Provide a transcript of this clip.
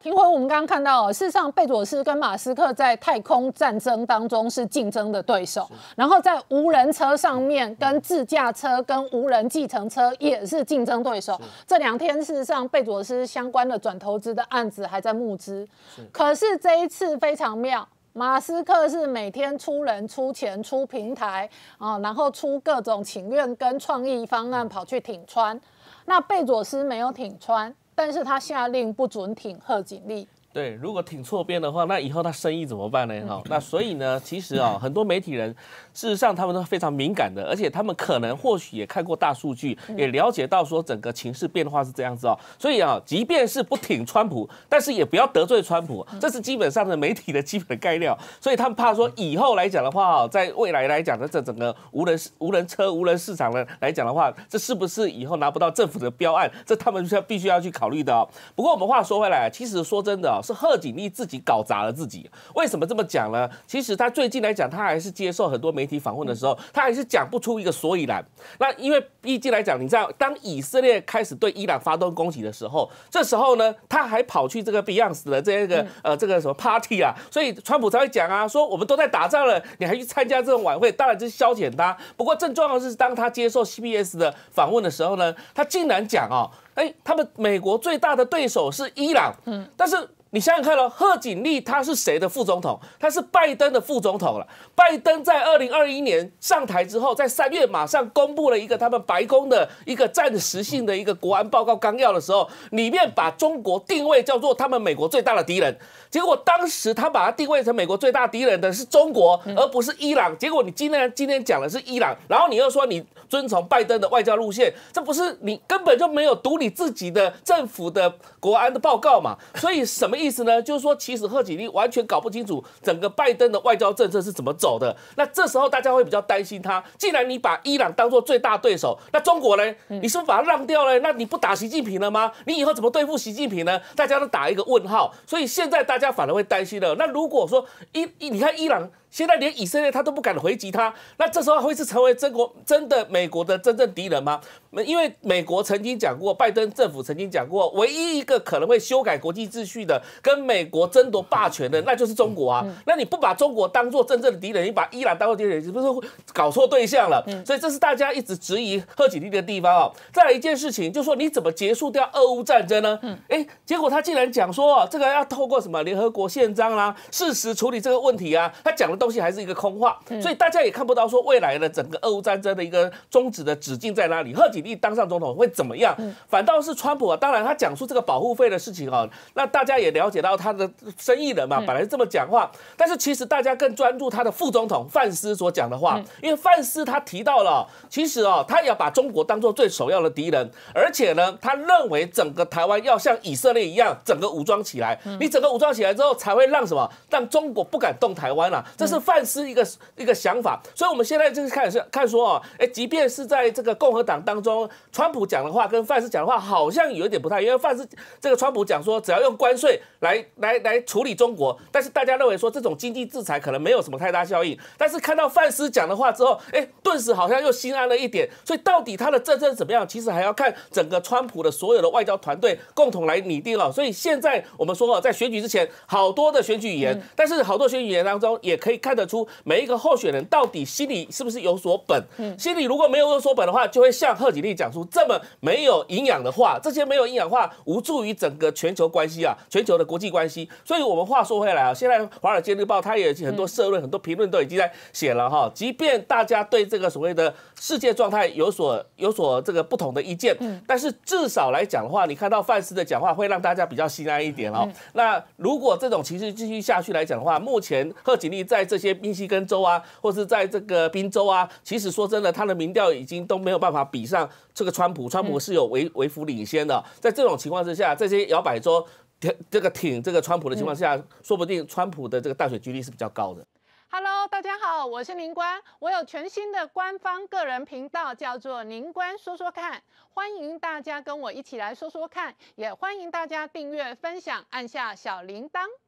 停回，我们刚刚看到，事实上，贝佐斯跟马斯克在太空战争当中是竞争的对手，然后在无人车上面、跟自驾车、跟无人计程车也是竞争对手。这两天，事实上，贝佐斯相关的转投资的案子还在募资，可是这一次非常妙，马斯克是每天出人、出钱、出平台啊，然后出各种情愿跟创意方案跑去挺穿，那贝佐斯没有挺穿。但是他下令不准挺贺锦丽。对，如果挺错边的话，那以后他生意怎么办呢？哈，那所以呢，其实啊，很多媒体人，事实上他们都非常敏感的，而且他们可能或许也看过大数据，也了解到说整个情势变化是这样子哦。所以啊，即便是不挺川普，但是也不要得罪川普，这是基本上的媒体的基本概念。所以他们怕说以后来讲的话，在未来来讲的这整个无人无人车无人市场的来讲的话，这是不是以后拿不到政府的标案？这他们是必须要去考虑的。不过我们话说回来，其实说真的啊。是贺锦丽自己搞砸了自己。为什么这么讲呢？其实他最近来讲，他还是接受很多媒体访问的时候，他还是讲不出一个所以然。那因为毕竟来讲，你知道，当以色列开始对伊朗发动攻击的时候，这时候呢，他还跑去这个 Beyonce 的这个呃这个什么 party 啊，所以川普才会讲啊，说我们都在打仗了，你还去参加这种晚会，当然是消遣他。不过正重要的是，当他接受 CBS 的访问的时候呢，他竟然讲哦。哎，他们美国最大的对手是伊朗。嗯，但是你想想看喽，贺锦丽他是谁的副总统？他是拜登的副总统了。拜登在二零二一年上台之后，在三月马上公布了一个他们白宫的一个暂时性的一个国安报告纲要的时候，里面把中国定位叫做他们美国最大的敌人。结果当时他把它定位成美国最大敌人的是中国，而不是伊朗。结果你今天今天讲的是伊朗，然后你又说你遵从拜登的外交路线，这不是你根本就没有独立。自己的政府的国安的报告嘛，所以什么意思呢？就是说，其实贺锦丽完全搞不清楚整个拜登的外交政策是怎么走的。那这时候大家会比较担心他，既然你把伊朗当做最大对手，那中国呢？你是不是把它让掉了？那你不打习近平了吗？你以后怎么对付习近平呢？大家都打一个问号。所以现在大家反而会担心了。那如果说伊伊，你看伊朗。现在连以色列他都不敢回击他，那这时候会是成为真国真的美国的真正敌人吗？因为美国曾经讲过，拜登政府曾经讲过，唯一一个可能会修改国际秩序的、跟美国争夺霸权的，那就是中国啊。那你不把中国当做真正的敌人，你把伊朗当做敌人，是不是搞错对象了？所以这是大家一直质疑贺锦丽的地方啊。再一件事情，就是说你怎么结束掉俄乌战争呢？哎，结果他竟然讲说，这个要透过什么联合国宪章啦，适时处理这个问题啊。他讲了。东西还是一个空话，所以大家也看不到说未来的整个俄乌战争的一个终止的止境在哪里。贺锦丽当上总统会怎么样？反倒是川普，啊，当然他讲述这个保护费的事情啊，那大家也了解到他的生意人嘛，本来是这么讲话。但是其实大家更专注他的副总统范斯所讲的话，因为范斯他提到了，其实哦，他要把中国当做最首要的敌人，而且呢，他认为整个台湾要像以色列一样，整个武装起来，你整个武装起来之后，才会让什么让中国不敢动台湾了。这是范斯一个一个想法，所以我们现在就是看是看说哦，哎，即便是在这个共和党当中，川普讲的话跟范斯讲的话好像有一点不太一样。范斯这个川普讲说，只要用关税来来来处理中国，但是大家认为说这种经济制裁可能没有什么太大效应。但是看到范斯讲的话之后，哎，顿时好像又心安了一点。所以到底他的政策怎么样，其实还要看整个川普的所有的外交团队共同来拟定了。所以现在我们说，在选举之前，好多的选举语言，但是好多选举语言当中也可以。看得出每一个候选人到底心里是不是有所本？嗯，心里如果没有有所本的话，就会向贺锦丽讲出这么没有营养的话。这些没有营养话无助于整个全球关系啊，全球的国际关系。所以，我们话说回来啊，现在《华尔街日报》它也很多社论、很多评论都已经在写了哈。即便大家对这个所谓的世界状态有所有所这个不同的意见，嗯，但是至少来讲的话，你看到范斯的讲话会让大家比较心安一点哦。那如果这种情绪继续下去来讲的话，目前贺锦丽在这些宾夕根州啊，或是在这个宾州啊，其实说真的，他的民调已经都没有办法比上这个川普。川普是有为为夫领先的，在这种情况之下，这些摇摆州挺这个挺这个川普的情况下，说不定川普的这个淡水几率是比较高的。Hello，大家好，我是宁官，我有全新的官方个人频道，叫做宁官说说看，欢迎大家跟我一起来说说看，也欢迎大家订阅分享，按下小铃铛。